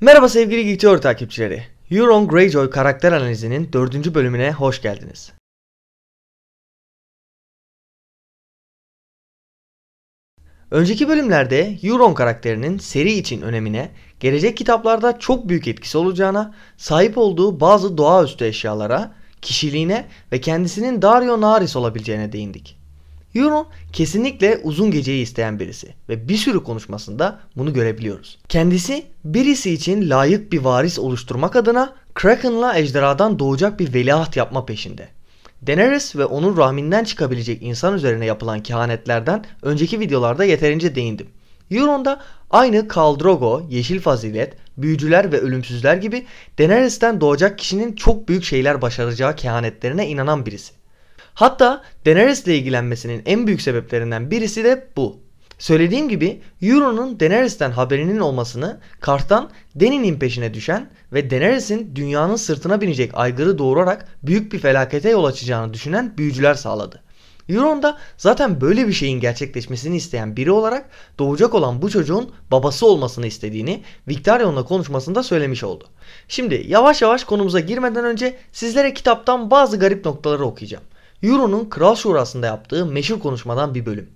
Merhaba sevgili Geek takipçileri. Euron Greyjoy karakter analizinin 4. bölümüne hoş geldiniz. Önceki bölümlerde Euron karakterinin seri için önemine, gelecek kitaplarda çok büyük etkisi olacağına, sahip olduğu bazı doğaüstü eşyalara, kişiliğine ve kendisinin Dario Naris olabileceğine değindik. Euron kesinlikle uzun geceyi isteyen birisi ve bir sürü konuşmasında bunu görebiliyoruz. Kendisi birisi için layık bir varis oluşturmak adına Kraken'la ejderhadan doğacak bir veliaht yapma peşinde. Daenerys ve onun rahminden çıkabilecek insan üzerine yapılan kehanetlerden önceki videolarda yeterince değindim. da aynı Khal Drogo, Yeşil Fazilet, Büyücüler ve Ölümsüzler gibi Daenerys'ten doğacak kişinin çok büyük şeyler başaracağı kehanetlerine inanan birisi. Hatta Daenerys'le ilgilenmesinin en büyük sebeplerinden birisi de bu. Söylediğim gibi Euron'un Daenerys'ten haberinin olmasını karttan Denin'in peşine düşen ve Daenerys'in dünyanın sırtına binecek aygırı doğurarak büyük bir felakete yol açacağını düşünen büyücüler sağladı. Euron da zaten böyle bir şeyin gerçekleşmesini isteyen biri olarak doğacak olan bu çocuğun babası olmasını istediğini Victarion'la konuşmasında söylemiş oldu. Şimdi yavaş yavaş konumuza girmeden önce sizlere kitaptan bazı garip noktaları okuyacağım. Euro'nun Kral Şurası'nda yaptığı meşhur konuşmadan bir bölüm.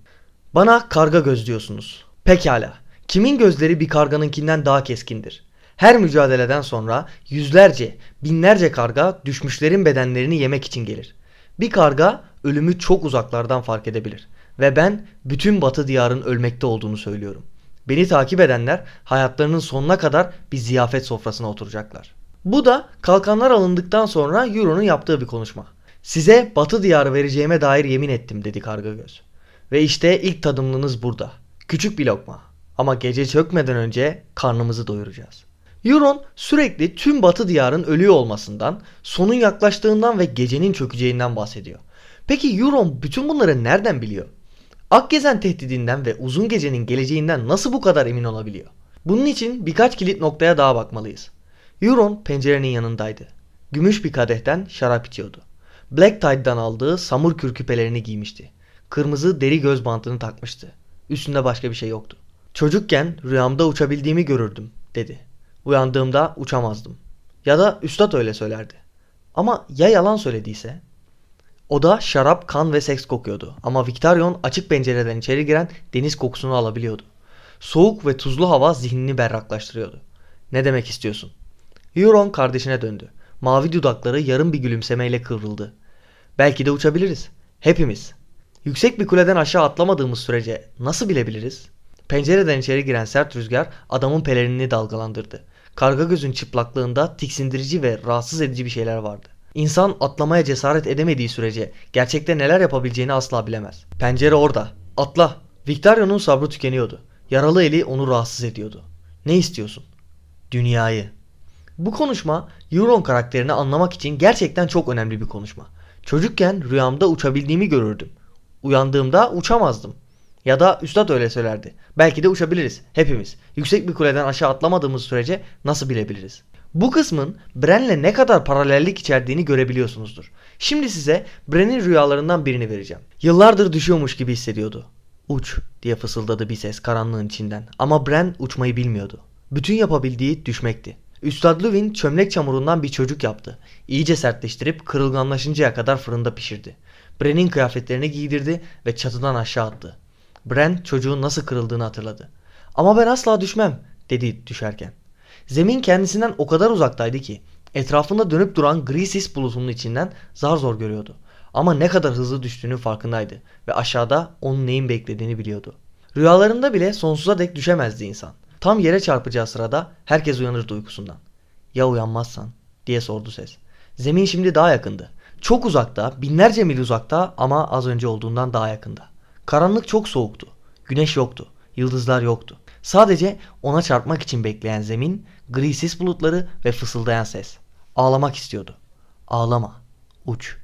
Bana karga göz diyorsunuz. Pekala. Kimin gözleri bir karganınkinden daha keskindir? Her mücadeleden sonra yüzlerce, binlerce karga düşmüşlerin bedenlerini yemek için gelir. Bir karga ölümü çok uzaklardan fark edebilir ve ben bütün Batı diyarın ölmekte olduğunu söylüyorum. Beni takip edenler hayatlarının sonuna kadar bir ziyafet sofrasına oturacaklar. Bu da kalkanlar alındıktan sonra Euro'nun yaptığı bir konuşma. Size batı diyarı vereceğime dair yemin ettim dedi Kargagöz. Ve işte ilk tadımlınız burada. Küçük bir lokma. Ama gece çökmeden önce karnımızı doyuracağız. Euron sürekli tüm batı diyarın ölüyor olmasından, sonun yaklaştığından ve gecenin çökeceğinden bahsediyor. Peki Euron bütün bunları nereden biliyor? Akgezen tehdidinden ve uzun gecenin geleceğinden nasıl bu kadar emin olabiliyor? Bunun için birkaç kilit noktaya daha bakmalıyız. Euron pencerenin yanındaydı. Gümüş bir kadehten şarap içiyordu. Black Tide'dan aldığı samur kürküpelerini giymişti. Kırmızı deri göz bantını takmıştı. Üstünde başka bir şey yoktu. Çocukken rüyamda uçabildiğimi görürdüm dedi. Uyandığımda uçamazdım. Ya da üstad öyle söylerdi. Ama ya yalan söylediyse? Oda şarap, kan ve seks kokuyordu ama Victarion açık pencereden içeri giren deniz kokusunu alabiliyordu. Soğuk ve tuzlu hava zihnini berraklaştırıyordu. Ne demek istiyorsun? Euron kardeşine döndü. Mavi dudakları yarım bir gülümsemeyle kıvrıldı. Belki de uçabiliriz. Hepimiz. Yüksek bir kuleden aşağı atlamadığımız sürece nasıl bilebiliriz? Pencereden içeri giren sert rüzgar adamın pelerini dalgalandırdı. Karga gözün çıplaklığında tiksindirici ve rahatsız edici bir şeyler vardı. İnsan atlamaya cesaret edemediği sürece gerçekte neler yapabileceğini asla bilemez. Pencere orada. Atla. Victorio'nun sabrı tükeniyordu. Yaralı eli onu rahatsız ediyordu. Ne istiyorsun? Dünyayı. Bu konuşma Euron karakterini anlamak için gerçekten çok önemli bir konuşma. Çocukken rüyamda uçabildiğimi görürdüm. Uyandığımda uçamazdım. Ya da üstad öyle söylerdi. Belki de uçabiliriz hepimiz. Yüksek bir kuleden aşağı atlamadığımız sürece nasıl bilebiliriz? Bu kısmın Bren'le ne kadar paralellik içerdiğini görebiliyorsunuzdur. Şimdi size Bren'in rüyalarından birini vereceğim. Yıllardır düşüyormuş gibi hissediyordu. Uç diye fısıldadı bir ses karanlığın içinden ama Bren uçmayı bilmiyordu. Bütün yapabildiği düşmekti. Üstad Luvin çömlek çamurundan bir çocuk yaptı. İyice sertleştirip kırılganlaşıncaya kadar fırında pişirdi. Bren'in kıyafetlerini giydirdi ve çatıdan aşağı attı. Bren çocuğun nasıl kırıldığını hatırladı. Ama ben asla düşmem dedi düşerken. Zemin kendisinden o kadar uzaktaydı ki etrafında dönüp duran gri sis bulutunun içinden zar zor görüyordu. Ama ne kadar hızlı düştüğünü farkındaydı ve aşağıda onun neyin beklediğini biliyordu. Rüyalarında bile sonsuza dek düşemezdi insan. Tam yere çarpacağı sırada herkes uyanır uykusundan. Ya uyanmazsan diye sordu ses. Zemin şimdi daha yakındı. Çok uzakta, binlerce mil uzakta ama az önce olduğundan daha yakında. Karanlık çok soğuktu. Güneş yoktu. Yıldızlar yoktu. Sadece ona çarpmak için bekleyen zemin, gri sis bulutları ve fısıldayan ses. Ağlamak istiyordu. Ağlama. Uç.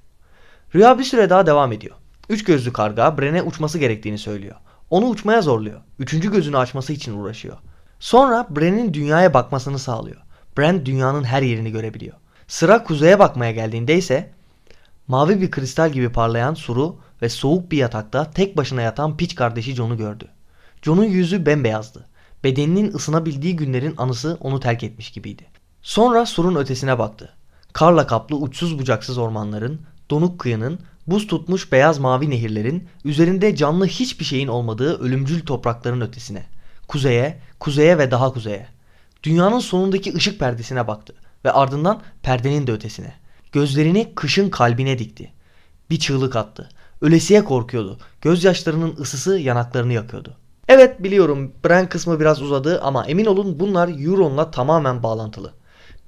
Rüya bir süre daha devam ediyor. Üç gözlü karga Bren'e uçması gerektiğini söylüyor. Onu uçmaya zorluyor. Üçüncü gözünü açması için uğraşıyor. Sonra Bran'in dünyaya bakmasını sağlıyor. Bran dünyanın her yerini görebiliyor. Sıra kuzeye bakmaya geldiğinde ise mavi bir kristal gibi parlayan suru ve soğuk bir yatakta tek başına yatan Peach kardeşi Jon'u gördü. Jon'un yüzü bembeyazdı. Bedeninin ısınabildiği günlerin anısı onu terk etmiş gibiydi. Sonra surun ötesine baktı. Karla kaplı uçsuz bucaksız ormanların, donuk kıyının, buz tutmuş beyaz mavi nehirlerin, üzerinde canlı hiçbir şeyin olmadığı ölümcül toprakların ötesine. Kuzeye, kuzeye ve daha kuzeye. Dünyanın sonundaki ışık perdesine baktı ve ardından perdenin de ötesine. Gözlerini kışın kalbine dikti. Bir çığlık attı. Ölesiye korkuyordu. Gözyaşlarının ısısı yanaklarını yakıyordu. Evet biliyorum Bren kısmı biraz uzadı ama emin olun bunlar Euron'la tamamen bağlantılı.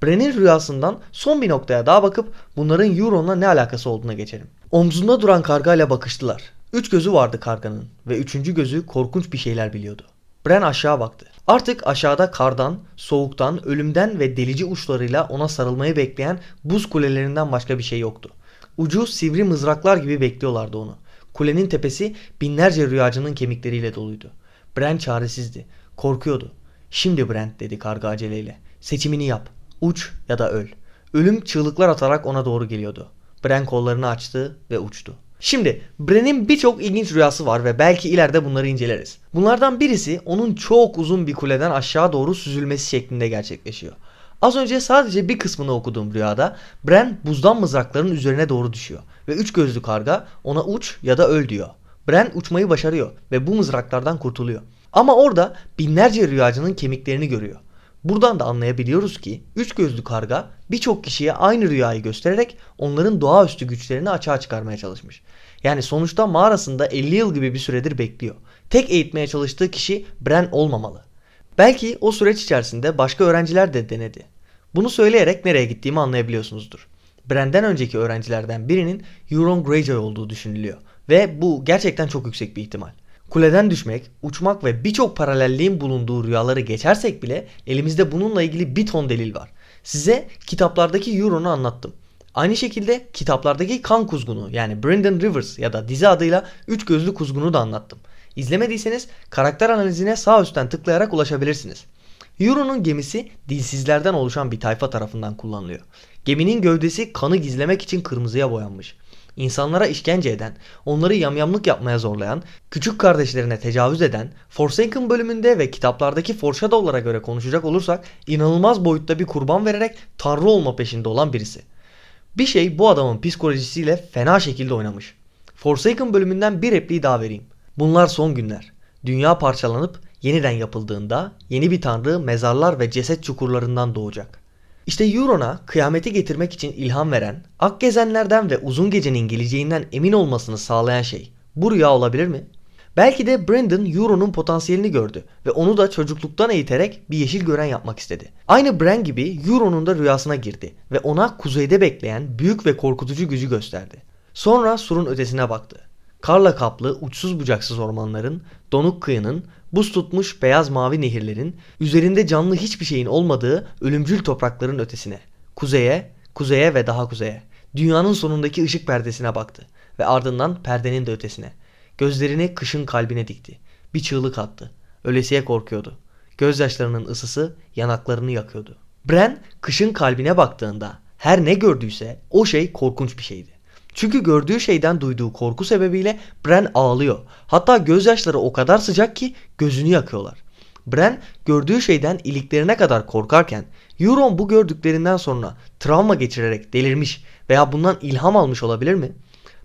Bren'in rüyasından son bir noktaya daha bakıp bunların Euron'la ne alakası olduğuna geçelim. Omzunda duran kargayla bakıştılar. Üç gözü vardı karganın ve üçüncü gözü korkunç bir şeyler biliyordu. Bren aşağı baktı. Artık aşağıda kardan, soğuktan, ölümden ve delici uçlarıyla ona sarılmayı bekleyen buz kulelerinden başka bir şey yoktu. Ucu sivri mızraklar gibi bekliyorlardı onu. Kulenin tepesi binlerce rüyacının kemikleriyle doluydu. Brent çaresizdi. Korkuyordu. Şimdi Brent dedi karga aceleyle. Seçimini yap. Uç ya da öl. Ölüm çığlıklar atarak ona doğru geliyordu. Brent kollarını açtı ve uçtu. Şimdi Bren'in birçok ilginç rüyası var ve belki ileride bunları inceleriz. Bunlardan birisi onun çok uzun bir kuleden aşağı doğru süzülmesi şeklinde gerçekleşiyor. Az önce sadece bir kısmını okuduğum rüyada Bren buzdan mızrakların üzerine doğru düşüyor ve üç gözlü karga ona uç ya da öl diyor. Bren uçmayı başarıyor ve bu mızraklardan kurtuluyor. Ama orada binlerce rüyacının kemiklerini görüyor. Buradan da anlayabiliyoruz ki üç gözlü karga birçok kişiye aynı rüyayı göstererek onların doğaüstü güçlerini açığa çıkarmaya çalışmış. Yani sonuçta mağarasında 50 yıl gibi bir süredir bekliyor. Tek eğitmeye çalıştığı kişi Bren olmamalı. Belki o süreç içerisinde başka öğrenciler de denedi. Bunu söyleyerek nereye gittiğimi anlayabiliyorsunuzdur. Bren'den önceki öğrencilerden birinin Euron Greyjoy olduğu düşünülüyor ve bu gerçekten çok yüksek bir ihtimal. Kuleden düşmek, uçmak ve birçok paralelliğin bulunduğu rüyaları geçersek bile elimizde bununla ilgili bir ton delil var. Size kitaplardaki Euron'u anlattım. Aynı şekilde kitaplardaki kan kuzgunu yani Brendan Rivers ya da dizi adıyla Üç Gözlü Kuzgunu da anlattım. İzlemediyseniz karakter analizine sağ üstten tıklayarak ulaşabilirsiniz. Euro'nun gemisi dilsizlerden oluşan bir tayfa tarafından kullanılıyor. Geminin gövdesi kanı gizlemek için kırmızıya boyanmış insanlara işkence eden, onları yamyamlık yapmaya zorlayan, küçük kardeşlerine tecavüz eden, Forsaken bölümünde ve kitaplardaki Foreshadow'lara göre konuşacak olursak inanılmaz boyutta bir kurban vererek tanrı olma peşinde olan birisi. Bir şey bu adamın psikolojisiyle fena şekilde oynamış. Forsaken bölümünden bir repliği daha vereyim. Bunlar son günler. Dünya parçalanıp yeniden yapıldığında yeni bir tanrı mezarlar ve ceset çukurlarından doğacak. İşte Euron'a kıyameti getirmek için ilham veren, ak gezenlerden ve uzun gecenin geleceğinden emin olmasını sağlayan şey bu rüya olabilir mi? Belki de Brandon Euron'un potansiyelini gördü ve onu da çocukluktan eğiterek bir yeşil gören yapmak istedi. Aynı Bran gibi Euron'un da rüyasına girdi ve ona kuzeyde bekleyen büyük ve korkutucu gücü gösterdi. Sonra surun ötesine baktı. Karla kaplı uçsuz bucaksız ormanların, donuk kıyının buz tutmuş beyaz mavi nehirlerin, üzerinde canlı hiçbir şeyin olmadığı ölümcül toprakların ötesine, kuzeye, kuzeye ve daha kuzeye, dünyanın sonundaki ışık perdesine baktı ve ardından perdenin de ötesine. Gözlerini kışın kalbine dikti. Bir çığlık attı. Ölesiye korkuyordu. Gözyaşlarının ısısı yanaklarını yakıyordu. Bren kışın kalbine baktığında her ne gördüyse o şey korkunç bir şeydi. Çünkü gördüğü şeyden duyduğu korku sebebiyle Bren ağlıyor. Hatta gözyaşları o kadar sıcak ki gözünü yakıyorlar. Bren gördüğü şeyden iliklerine kadar korkarken Euron bu gördüklerinden sonra travma geçirerek delirmiş veya bundan ilham almış olabilir mi?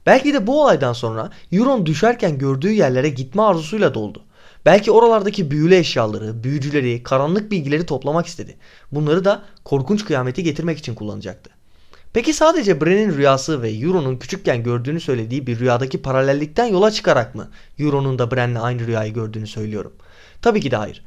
Belki de bu olaydan sonra Euron düşerken gördüğü yerlere gitme arzusuyla doldu. Belki oralardaki büyülü eşyaları, büyücüleri, karanlık bilgileri toplamak istedi. Bunları da korkunç kıyameti getirmek için kullanacaktı. Peki sadece Bren'in rüyası ve Euro'nun küçükken gördüğünü söylediği bir rüyadaki paralellikten yola çıkarak mı Euro'nun da Bren'le aynı rüyayı gördüğünü söylüyorum? Tabii ki de hayır.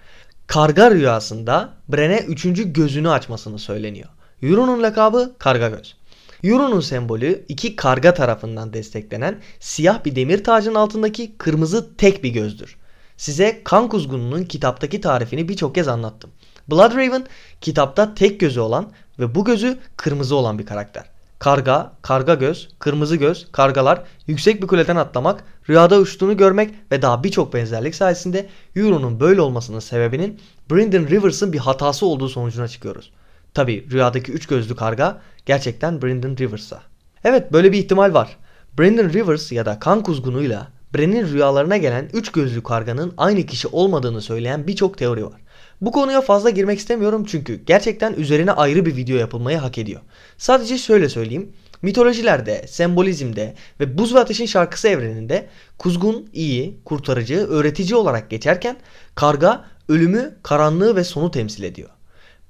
Karga rüyasında Bren'e üçüncü gözünü açmasını söyleniyor. Euro'nun lakabı karga göz. Euro'nun sembolü iki karga tarafından desteklenen siyah bir demir tacın altındaki kırmızı tek bir gözdür. Size kan kuzgununun kitaptaki tarifini birçok kez anlattım. Bloodraven kitapta tek gözü olan ve bu gözü kırmızı olan bir karakter. Karga, karga göz, kırmızı göz, kargalar, yüksek bir kuleden atlamak, rüyada uçtuğunu görmek ve daha birçok benzerlik sayesinde Euro'nun böyle olmasının sebebinin Brendan Rivers'ın bir hatası olduğu sonucuna çıkıyoruz. Tabi rüyadaki üç gözlü karga gerçekten Brendan Rivers'a. Evet böyle bir ihtimal var. Brendan Rivers ya da kan kuzgunuyla Bren'in rüyalarına gelen üç gözlü karganın aynı kişi olmadığını söyleyen birçok teori var. Bu konuya fazla girmek istemiyorum çünkü gerçekten üzerine ayrı bir video yapılmayı hak ediyor. Sadece şöyle söyleyeyim. Mitolojilerde, sembolizmde ve Buz ve Ateş'in şarkısı evreninde kuzgun iyi, kurtarıcı, öğretici olarak geçerken karga ölümü, karanlığı ve sonu temsil ediyor.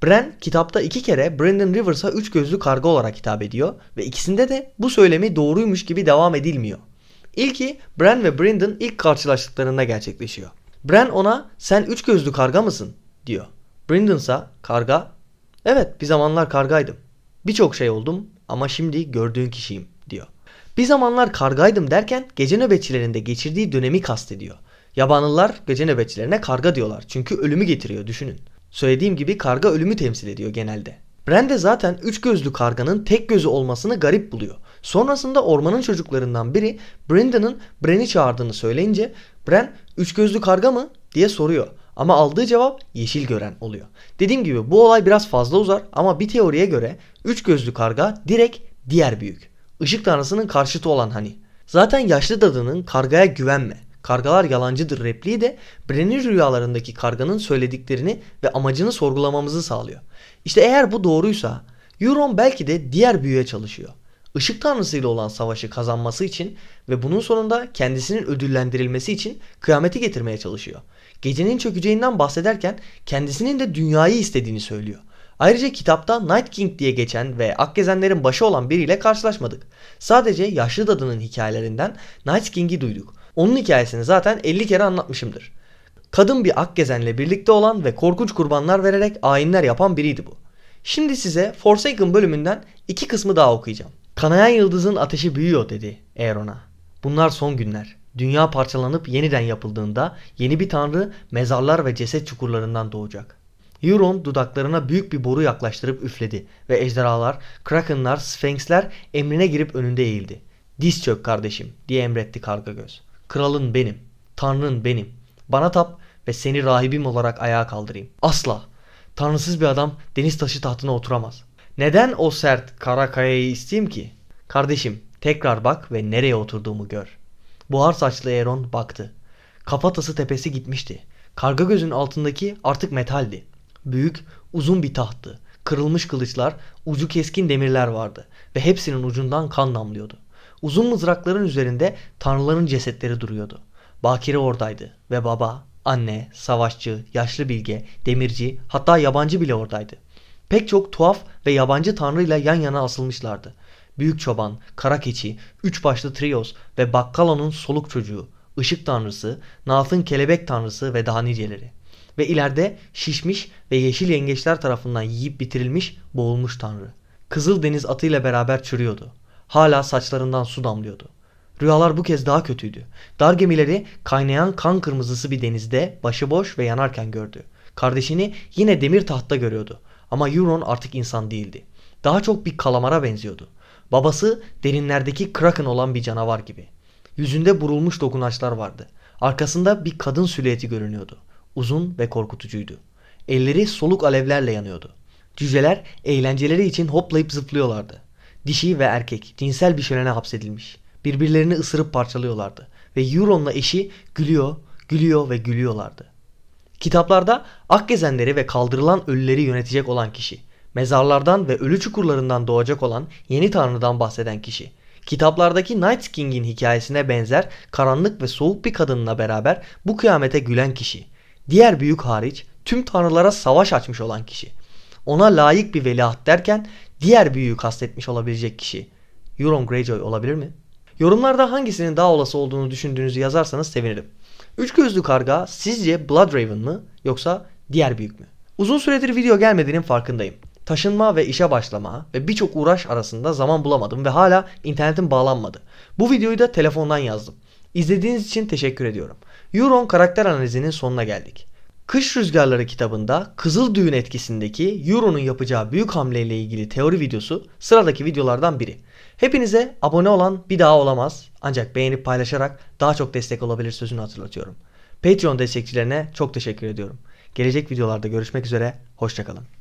Bren kitapta iki kere Brandon Rivers'a üç gözlü karga olarak hitap ediyor ve ikisinde de bu söylemi doğruymuş gibi devam edilmiyor. İlki Bren ve Brandon ilk karşılaştıklarında gerçekleşiyor. Bren ona sen üç gözlü karga mısın diyor. Brandon karga evet bir zamanlar kargaydım. Birçok şey oldum ama şimdi gördüğün kişiyim diyor. Bir zamanlar kargaydım derken gece nöbetçilerinde geçirdiği dönemi kastediyor. Yabanlılar gece nöbetçilerine karga diyorlar çünkü ölümü getiriyor düşünün. Söylediğim gibi karga ölümü temsil ediyor genelde. Bren zaten üç gözlü karganın tek gözü olmasını garip buluyor. Sonrasında ormanın çocuklarından biri Brenda'nın Bren'i çağırdığını söyleyince Bren üç gözlü karga mı diye soruyor. Ama aldığı cevap yeşil gören oluyor. Dediğim gibi bu olay biraz fazla uzar ama bir teoriye göre üç gözlü karga direkt diğer büyük. Işık tanrısının karşıtı olan hani. Zaten yaşlı dadının kargaya güvenme, kargalar yalancıdır repliği de Bren'in rüyalarındaki karganın söylediklerini ve amacını sorgulamamızı sağlıyor. İşte eğer bu doğruysa Euron belki de diğer büyüye çalışıyor. Işık tanrısıyla olan savaşı kazanması için ve bunun sonunda kendisinin ödüllendirilmesi için kıyameti getirmeye çalışıyor gecenin çökeceğinden bahsederken kendisinin de dünyayı istediğini söylüyor. Ayrıca kitapta Night King diye geçen ve Akgezenlerin başı olan biriyle karşılaşmadık. Sadece yaşlı dadının hikayelerinden Night King'i duyduk. Onun hikayesini zaten 50 kere anlatmışımdır. Kadın bir Akgezen'le birlikte olan ve korkunç kurbanlar vererek ayinler yapan biriydi bu. Şimdi size Forsaken bölümünden iki kısmı daha okuyacağım. Kanayan yıldızın ateşi büyüyor dedi Eron'a. Bunlar son günler. Dünya parçalanıp yeniden yapıldığında yeni bir tanrı mezarlar ve ceset çukurlarından doğacak. Euron dudaklarına büyük bir boru yaklaştırıp üfledi ve ejderhalar, krakenlar, sfenksler emrine girip önünde eğildi. Diz çök kardeşim diye emretti karga göz. Kralın benim, tanrın benim. Bana tap ve seni rahibim olarak ayağa kaldırayım. Asla. Tanrısız bir adam deniz taşı tahtına oturamaz. Neden o sert kara kayayı isteyeyim ki? Kardeşim tekrar bak ve nereye oturduğumu gör. Buhar saçlı Eron baktı. Kafatası tepesi gitmişti. Karga gözün altındaki artık metaldi. Büyük, uzun bir tahttı. Kırılmış kılıçlar, ucu keskin demirler vardı ve hepsinin ucundan kan damlıyordu. Uzun mızrakların üzerinde tanrıların cesetleri duruyordu. Bakire oradaydı ve baba, anne, savaşçı, yaşlı bilge, demirci hatta yabancı bile oradaydı. Pek çok tuhaf ve yabancı tanrıyla yan yana asılmışlardı. Büyük Çoban, Karakeçi, Üç Başlı Trios ve Bakkalo'nun Soluk Çocuğu, Işık Tanrısı, Nath'ın Kelebek Tanrısı ve daha niceleri. Ve ileride şişmiş ve yeşil yengeçler tarafından yiyip bitirilmiş boğulmuş tanrı. Kızıl deniz atıyla beraber çürüyordu. Hala saçlarından su damlıyordu. Rüyalar bu kez daha kötüydü. Dar gemileri kaynayan kan kırmızısı bir denizde başıboş ve yanarken gördü. Kardeşini yine demir tahtta görüyordu. Ama Euron artık insan değildi. Daha çok bir kalamara benziyordu. Babası derinlerdeki kraken olan bir canavar gibi. Yüzünde burulmuş dokunaçlar vardı. Arkasında bir kadın silüeti görünüyordu. Uzun ve korkutucuydu. Elleri soluk alevlerle yanıyordu. Cüceler eğlenceleri için hoplayıp zıplıyorlardı. Dişi ve erkek cinsel bir şölene hapsedilmiş. Birbirlerini ısırıp parçalıyorlardı. Ve Euron'la eşi gülüyor, gülüyor ve gülüyorlardı. Kitaplarda ak gezenleri ve kaldırılan ölüleri yönetecek olan kişi mezarlardan ve ölü çukurlarından doğacak olan yeni tanrıdan bahseden kişi. Kitaplardaki Night King'in hikayesine benzer karanlık ve soğuk bir kadınla beraber bu kıyamete gülen kişi. Diğer büyük hariç tüm tanrılara savaş açmış olan kişi. Ona layık bir veliaht derken diğer büyüğü kastetmiş olabilecek kişi. Euron Greyjoy olabilir mi? Yorumlarda hangisinin daha olası olduğunu düşündüğünüzü yazarsanız sevinirim. Üç gözlü karga sizce Bloodraven mı yoksa diğer büyük mü? Uzun süredir video gelmediğinin farkındayım taşınma ve işe başlama ve birçok uğraş arasında zaman bulamadım ve hala internetim bağlanmadı. Bu videoyu da telefondan yazdım. İzlediğiniz için teşekkür ediyorum. Euron karakter analizinin sonuna geldik. Kış Rüzgarları kitabında Kızıl Düğün etkisindeki Euro'nun yapacağı büyük hamleyle ilgili teori videosu sıradaki videolardan biri. Hepinize abone olan bir daha olamaz ancak beğenip paylaşarak daha çok destek olabilir sözünü hatırlatıyorum. Patreon destekçilerine çok teşekkür ediyorum. Gelecek videolarda görüşmek üzere, hoşçakalın.